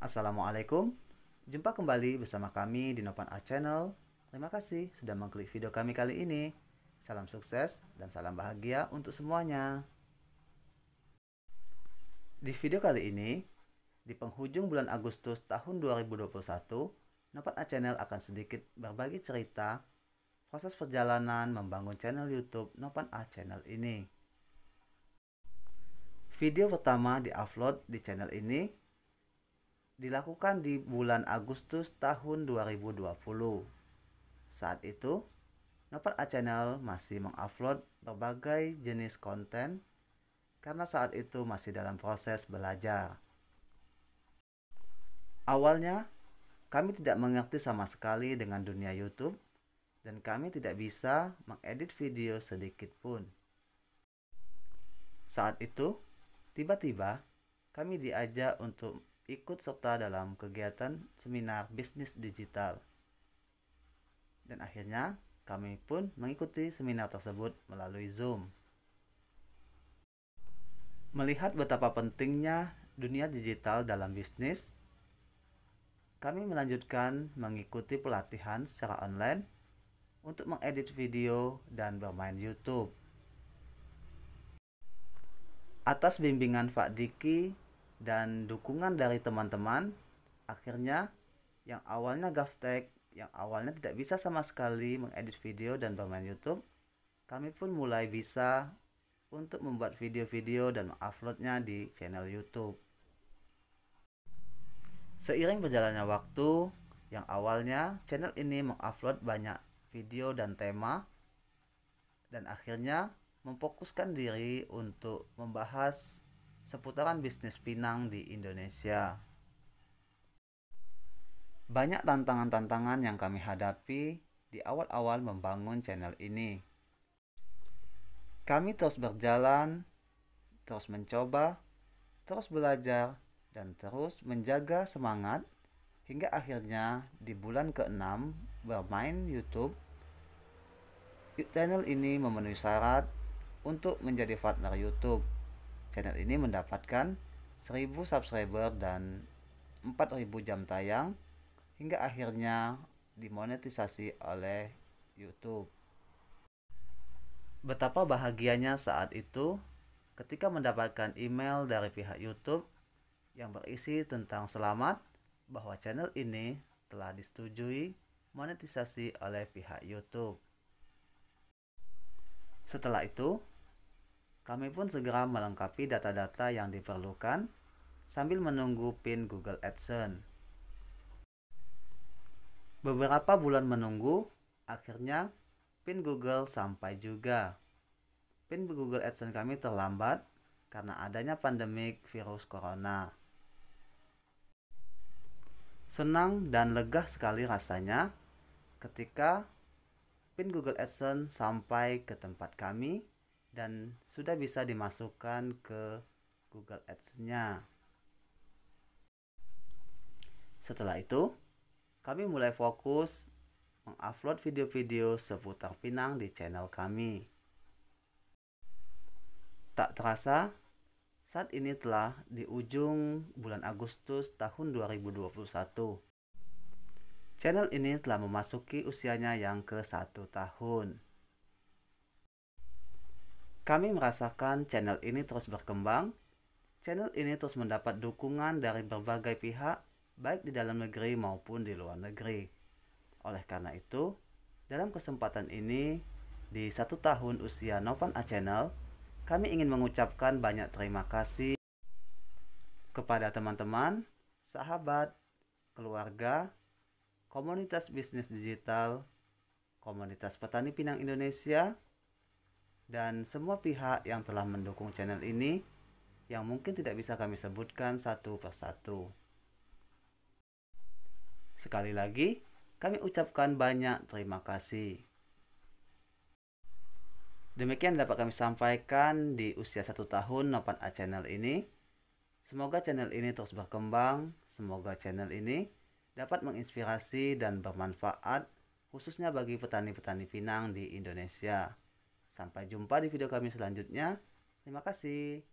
Assalamualaikum. Jumpa kembali bersama kami di Nopan A Channel. Terima kasih sudah mengklik video kami kali ini. Salam sukses dan salam bahagia untuk semuanya. Di video kali ini, di penghujung bulan Agustus tahun 2021, Nopan A Channel akan sedikit berbagi cerita proses perjalanan membangun channel YouTube Nopan A Channel ini. Video pertama di-upload di channel ini dilakukan di bulan Agustus tahun 2020. Saat itu, Nopal A Channel masih mengupload berbagai jenis konten karena saat itu masih dalam proses belajar. Awalnya, kami tidak mengerti sama sekali dengan dunia YouTube dan kami tidak bisa mengedit video sedikit pun. Saat itu, tiba-tiba kami diajak untuk ikut serta dalam kegiatan seminar bisnis digital. Dan akhirnya, kami pun mengikuti seminar tersebut melalui Zoom. Melihat betapa pentingnya dunia digital dalam bisnis, kami melanjutkan mengikuti pelatihan secara online untuk mengedit video dan bermain YouTube. Atas bimbingan Pak Diki, dan dukungan dari teman-teman, akhirnya yang awalnya gaftek, yang awalnya tidak bisa sama sekali mengedit video dan bermain YouTube, kami pun mulai bisa untuk membuat video-video dan menguploadnya di channel YouTube. Seiring berjalannya waktu, yang awalnya channel ini mengupload banyak video dan tema, dan akhirnya memfokuskan diri untuk membahas seputaran bisnis pinang di Indonesia. Banyak tantangan-tantangan yang kami hadapi di awal-awal membangun channel ini. Kami terus berjalan, terus mencoba, terus belajar, dan terus menjaga semangat hingga akhirnya di bulan ke-6 bermain YouTube. Channel ini memenuhi syarat untuk menjadi partner YouTube channel ini mendapatkan 1000 subscriber dan 4000 jam tayang hingga akhirnya dimonetisasi oleh YouTube. Betapa bahagianya saat itu ketika mendapatkan email dari pihak YouTube yang berisi tentang selamat bahwa channel ini telah disetujui monetisasi oleh pihak YouTube. Setelah itu, kami pun segera melengkapi data-data yang diperlukan sambil menunggu PIN Google AdSense. Beberapa bulan menunggu, akhirnya PIN Google sampai juga. PIN Google AdSense kami terlambat karena adanya pandemik virus corona. Senang dan lega sekali rasanya ketika PIN Google AdSense sampai ke tempat kami dan sudah bisa dimasukkan ke Google Ads-nya. Setelah itu, kami mulai fokus mengupload video-video seputar Pinang di channel kami. Tak terasa, saat ini telah di ujung bulan Agustus tahun 2021. Channel ini telah memasuki usianya yang ke satu tahun. Kami merasakan channel ini terus berkembang. Channel ini terus mendapat dukungan dari berbagai pihak, baik di dalam negeri maupun di luar negeri. Oleh karena itu, dalam kesempatan ini, di satu tahun usia Nopan A Channel, kami ingin mengucapkan banyak terima kasih kepada teman-teman, sahabat, keluarga, komunitas bisnis digital, komunitas petani Pinang Indonesia, dan semua pihak yang telah mendukung channel ini yang mungkin tidak bisa kami sebutkan satu persatu. Sekali lagi, kami ucapkan banyak terima kasih. Demikian dapat kami sampaikan di usia satu tahun Nopan A Channel ini. Semoga channel ini terus berkembang, semoga channel ini dapat menginspirasi dan bermanfaat khususnya bagi petani-petani pinang di Indonesia. Sampai jumpa di video kami selanjutnya. Terima kasih.